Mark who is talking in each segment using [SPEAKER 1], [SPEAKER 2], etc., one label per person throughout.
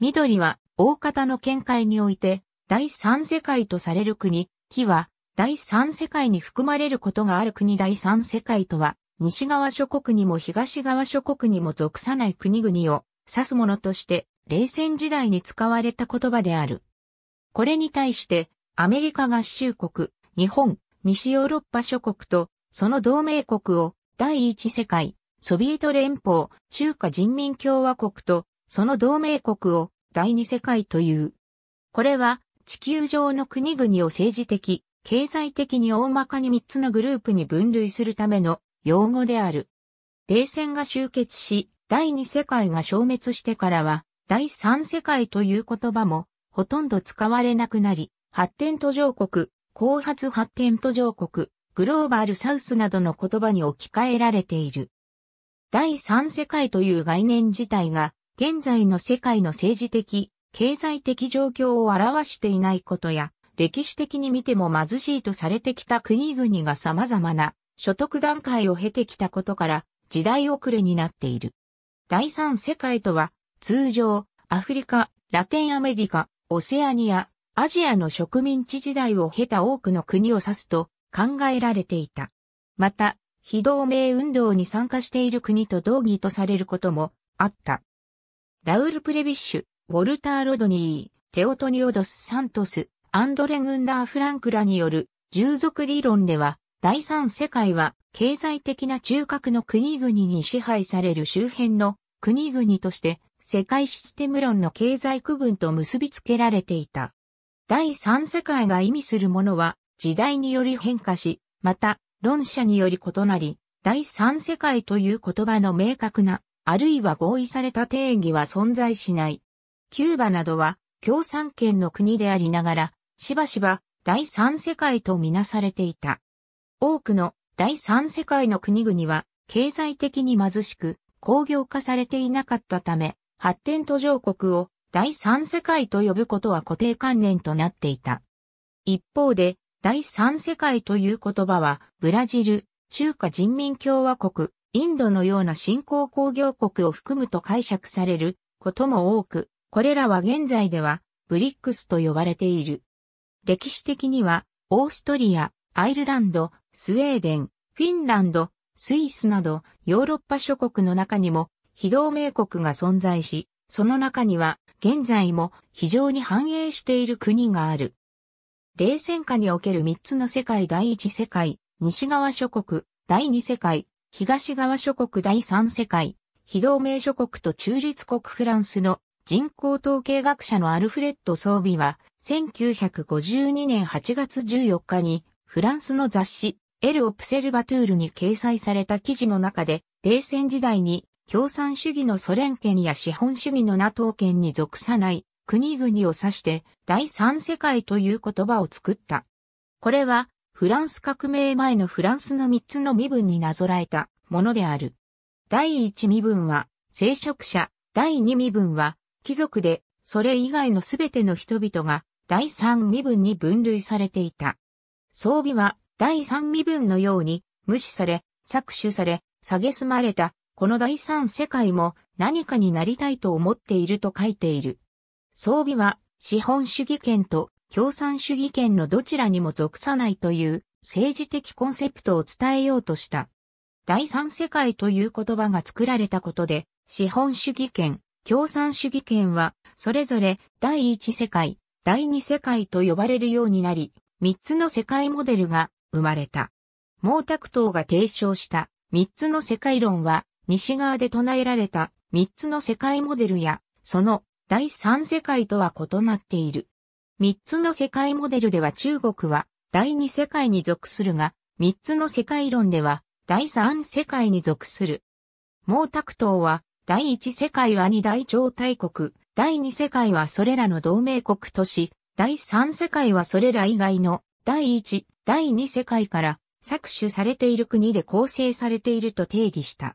[SPEAKER 1] 緑は大方の見解において第三世界とされる国、木は第三世界に含まれることがある国第三世界とは西側諸国にも東側諸国にも属さない国々を指すものとして冷戦時代に使われた言葉である。これに対してアメリカ合衆国、日本、西ヨーロッパ諸国とその同盟国を第一世界、ソビエト連邦、中華人民共和国とその同盟国を第二世界という。これは地球上の国々を政治的、経済的に大まかに3つのグループに分類するための用語である。冷戦が終結し、第二世界が消滅してからは、第三世界という言葉もほとんど使われなくなり、発展途上国、後発発展途上国、グローバルサウスなどの言葉に置き換えられている。第三世界という概念自体が現在の世界の政治的、経済的状況を表していないことや、歴史的に見ても貧しいとされてきた国々が様々な所得段階を経てきたことから時代遅れになっている。第三世界とは通常アフリカ、ラテンアメリカ、オセアニア、アジアの植民地時代を経た多くの国を指すと考えられていた。また、非同盟運動に参加している国と同義とされることもあった。ラウル・プレビッシュ、ウォルター・ロドニー、テオトニオドス・サントス、アンドレ・グンダー・フランクラによる従属理論では、第三世界は経済的な中核の国々に支配される周辺の国々として世界システム論の経済区分と結びつけられていた。第三世界が意味するものは時代により変化し、また論者により異なり、第三世界という言葉の明確なあるいは合意された定義は存在しない。キューバなどは共産圏の国でありながら、しばしば第三世界とみなされていた。多くの第三世界の国々は経済的に貧しく工業化されていなかったため、発展途上国を第三世界と呼ぶことは固定観念となっていた。一方で、第三世界という言葉は、ブラジル、中華人民共和国、インドのような新興工業国を含むと解釈されることも多く、これらは現在ではブリックスと呼ばれている。歴史的には、オーストリア、アイルランド、スウェーデン、フィンランド、スイスなどヨーロッパ諸国の中にも非同盟国が存在し、その中には現在も非常に繁栄している国がある。冷戦下における3つの世界第一世界、西側諸国、第二世界、東側諸国第三世界、非同盟諸国と中立国フランスの人口統計学者のアルフレッド・装備は、1952年8月14日に、フランスの雑誌、エル・オプセルバトゥールに掲載された記事の中で、冷戦時代に共産主義のソ連圏や資本主義の NATO 圏に属さない国々を指して、第三世界という言葉を作った。これは、フランス革命前のフランスの3つの身分になぞらえたものである。第1身分は、聖職者、第2身分は、貴族で、それ以外のすべての人々が、第3身分に分類されていた。装備は、第3身分のように、無視され、搾取され、蔑まれた、この第3世界も何かになりたいと思っていると書いている。装備は、資本主義権と共産主義圏のどちらにも属さないという政治的コンセプトを伝えようとした。第三世界という言葉が作られたことで、資本主義圏、共産主義圏は、それぞれ第一世界、第二世界と呼ばれるようになり、三つの世界モデルが生まれた。毛沢東が提唱した三つの世界論は、西側で唱えられた三つの世界モデルや、その第三世界とは異なっている。三つの世界モデルでは中国は第二世界に属するが、三つの世界論では第三世界に属する。毛沢東は第一世界は二大超大国、第二世界はそれらの同盟国とし、第三世界はそれら以外の第一、第二世界から搾取されている国で構成されていると定義した。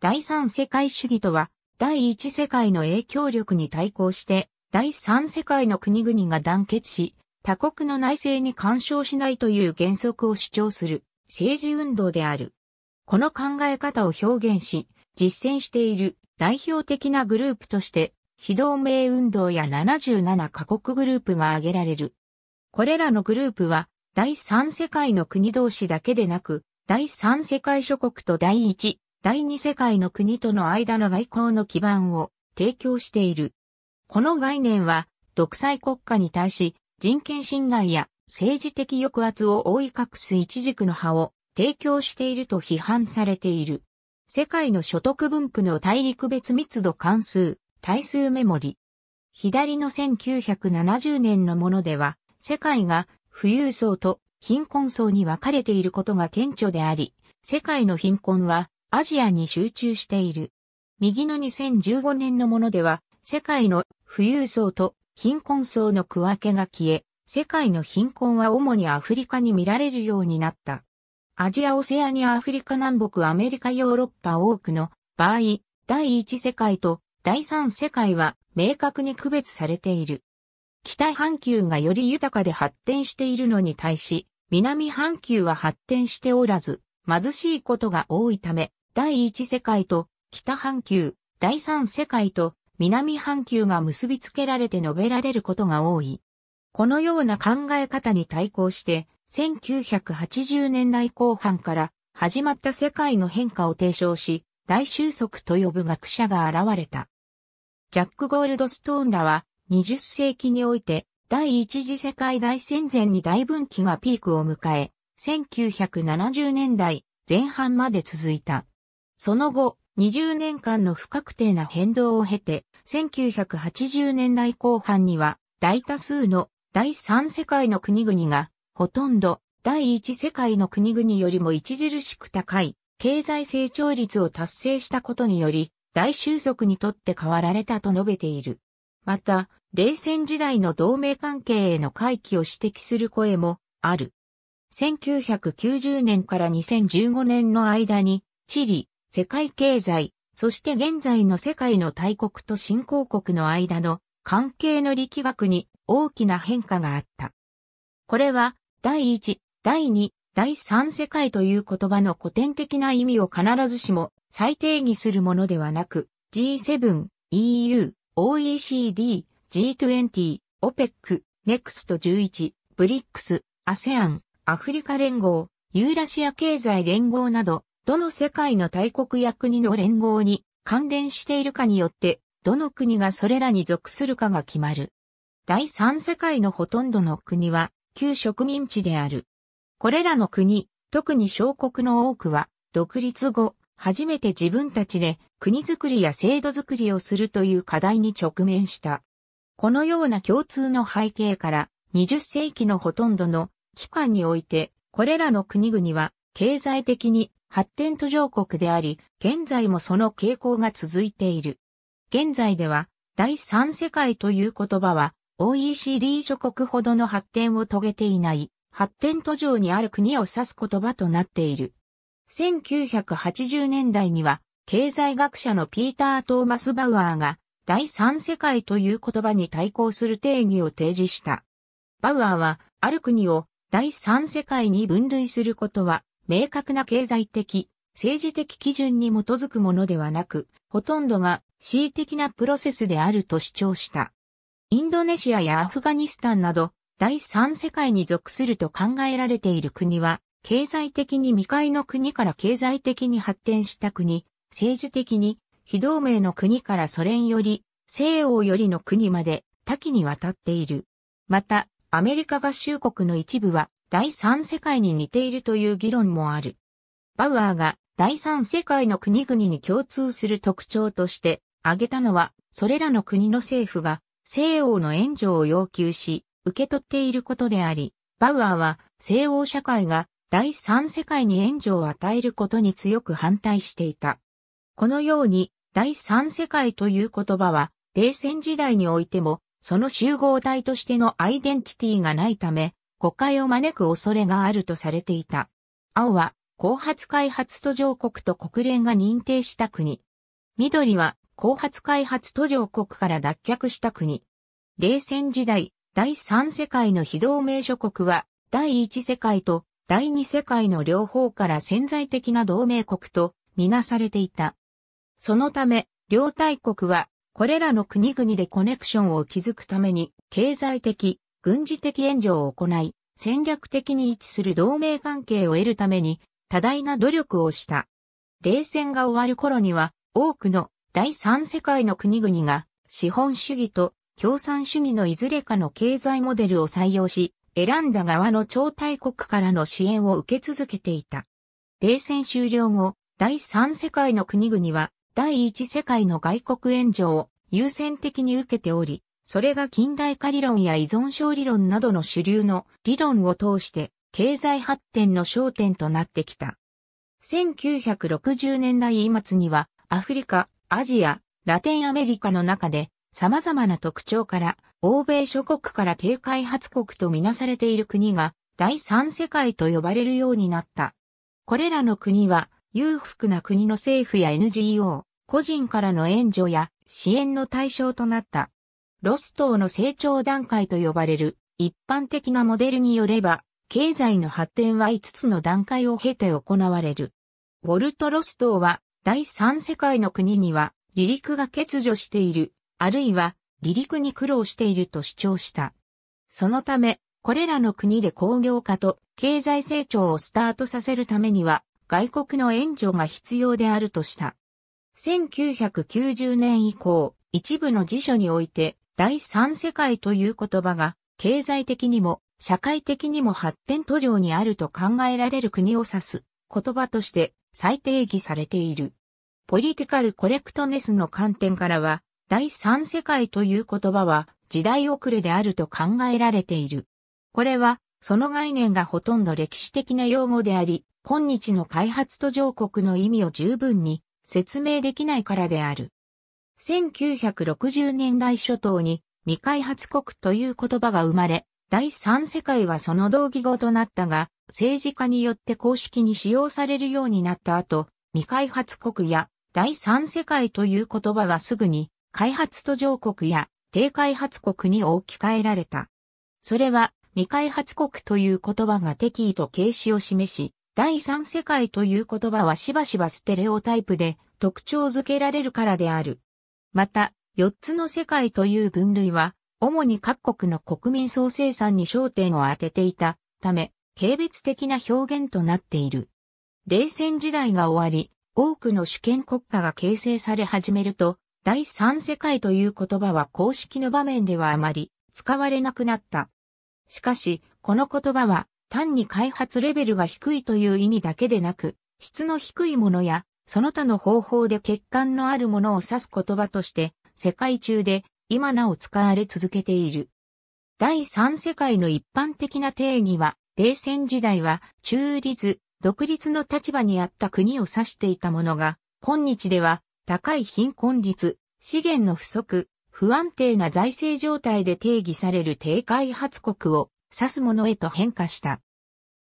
[SPEAKER 1] 第三世界主義とは、第一世界の影響力に対抗して、第三世界の国々が団結し、他国の内政に干渉しないという原則を主張する政治運動である。この考え方を表現し、実践している代表的なグループとして、非同盟運動や77カ国グループが挙げられる。これらのグループは、第三世界の国同士だけでなく、第三世界諸国と第一、第二世界の国との間の外交の基盤を提供している。この概念は、独裁国家に対し、人権侵害や政治的抑圧を覆い隠す一軸の葉を提供していると批判されている。世界の所得分布の大陸別密度関数、対数メモリ。左の1970年のものでは、世界が富裕層と貧困層に分かれていることが顕著であり、世界の貧困はアジアに集中している。右の2015年のものでは、世界の富裕層と貧困層の区分けが消え、世界の貧困は主にアフリカに見られるようになった。アジアオセアニアアフリカ南北アメリカヨーロッパ多くの場合、第一世界と第三世界は明確に区別されている。北半球がより豊かで発展しているのに対し、南半球は発展しておらず、貧しいことが多いため、第一世界と北半球、第三世界と南半球が結びつけられて述べられることが多い。このような考え方に対抗して、1980年代後半から始まった世界の変化を提唱し、大収束と呼ぶ学者が現れた。ジャック・ゴールドストーンらは、20世紀において、第一次世界大戦前に大分岐がピークを迎え、1970年代前半まで続いた。その後、20年間の不確定な変動を経て、1980年代後半には、大多数の第三世界の国々が、ほとんど第一世界の国々よりも著しく高い経済成長率を達成したことにより、大収束にとって変わられたと述べている。また、冷戦時代の同盟関係への回帰を指摘する声もある。1990年から2015年の間に、チリ、世界経済、そして現在の世界の大国と新興国の間の関係の力学に大きな変化があった。これは、第一、第二、第三世界という言葉の古典的な意味を必ずしも再定義するものではなく、G7、EU、OECD、G20、OPEC、NEXT11、BRICS、ASEAN、アフリカ連合、ユーラシア経済連合など、どの世界の大国や国の連合に関連しているかによって、どの国がそれらに属するかが決まる。第三世界のほとんどの国は、旧植民地である。これらの国、特に小国の多くは、独立後、初めて自分たちで国づくりや制度づくりをするという課題に直面した。このような共通の背景から、20世紀のほとんどの期間において、これらの国々は経済的に発展途上国であり、現在もその傾向が続いている。現在では、第三世界という言葉は、OECD 諸国ほどの発展を遂げていない、発展途上にある国を指す言葉となっている。1980年代には、経済学者のピーター・トーマス・バウアーが、第三世界という言葉に対抗する定義を提示した。バウアーは、ある国を第三世界に分類することは、明確な経済的、政治的基準に基づくものではなく、ほとんどが恣意的なプロセスであると主張した。インドネシアやアフガニスタンなど、第三世界に属すると考えられている国は、経済的に未開の国から経済的に発展した国、政治的に非同盟の国からソ連より西欧よりの国まで多岐にわたっている。また、アメリカ合衆国の一部は第三世界に似ているという議論もある。バウアーが第三世界の国々に共通する特徴として挙げたのは、それらの国の政府が西欧の援助を要求し、受け取っていることであり、バウアーは西欧社会が第三世界に援助を与えることに強く反対していた。このように、第三世界という言葉は、冷戦時代においても、その集合体としてのアイデンティティがないため、誤解を招く恐れがあるとされていた。青は、後発開発途上国と国連が認定した国。緑は、後発開発途上国から脱却した国。冷戦時代、第三世界の非同盟諸国は、第一世界と第二世界の両方から潜在的な同盟国とみなされていた。そのため、両大国は、これらの国々でコネクションを築くために、経済的、軍事的援助を行い、戦略的に位置する同盟関係を得るために多大な努力をした。冷戦が終わる頃には多くの第三世界の国々が資本主義と共産主義のいずれかの経済モデルを採用し、選んだ側の超大国からの支援を受け続けていた。冷戦終了後、第三世界の国々は第一世界の外国援助を優先的に受けており、それが近代化理論や依存症理論などの主流の理論を通して経済発展の焦点となってきた。1960年代末にはアフリカ、アジア、ラテンアメリカの中で様々な特徴から欧米諸国から低開発国とみなされている国が第三世界と呼ばれるようになった。これらの国は裕福な国の政府や NGO、個人からの援助や支援の対象となった。ロストーの成長段階と呼ばれる一般的なモデルによれば、経済の発展は5つの段階を経て行われる。ウォルト・ロストーは、第三世界の国には、離陸が欠如している、あるいは、離陸に苦労していると主張した。そのため、これらの国で工業化と経済成長をスタートさせるためには、外国の援助が必要であるとした。1990年以降、一部の辞書において、第三世界という言葉が、経済的にも、社会的にも発展途上にあると考えられる国を指す言葉として再定義されている。ポリティカルコレクトネスの観点からは、第三世界という言葉は時代遅れであると考えられている。これは、その概念がほとんど歴史的な用語であり、今日の開発途上国の意味を十分に説明できないからである。1960年代初頭に未開発国という言葉が生まれ、第三世界はその同義語となったが、政治家によって公式に使用されるようになった後、未開発国や第三世界という言葉はすぐに開発途上国や低開発国に置き換えられた。それは未開発国という言葉が敵意と軽視を示し、第三世界という言葉はしばしばステレオタイプで特徴づけられるからである。また、4つの世界という分類は、主に各国の国民総生産に焦点を当てていたため、軽蔑的な表現となっている。冷戦時代が終わり、多くの主権国家が形成され始めると、第三世界という言葉は公式の場面ではあまり使われなくなった。しかし、この言葉は単に開発レベルが低いという意味だけでなく、質の低いものやその他の方法で欠陥のあるものを指す言葉として、世界中で今なお使われ続けている。第三世界の一般的な定義は、冷戦時代は中立、独立の立場にあった国を指していたものが、今日では高い貧困率、資源の不足、不安定な財政状態で定義される低開発国を指すものへと変化した。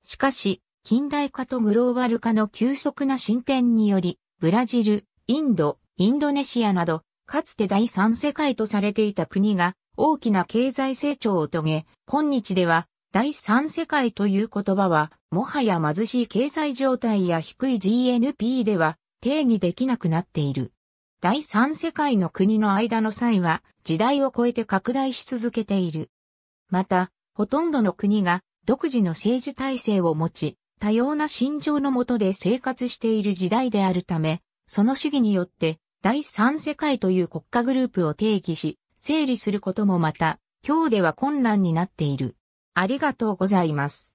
[SPEAKER 1] しかし、近代化とグローバル化の急速な進展により、ブラジル、インド、インドネシアなど、かつて第三世界とされていた国が大きな経済成長を遂げ、今日では第三世界という言葉は、もはや貧しい経済状態や低い GNP では定義できなくなっている。第三世界の国の間の際は、時代を超えて拡大し続けている。また、ほとんどの国が独自の政治体制を持ち、多様な心情のもとで生活している時代であるため、その主義によって第三世界という国家グループを定義し、整理することもまた、今日では困難になっている。ありがとうございます。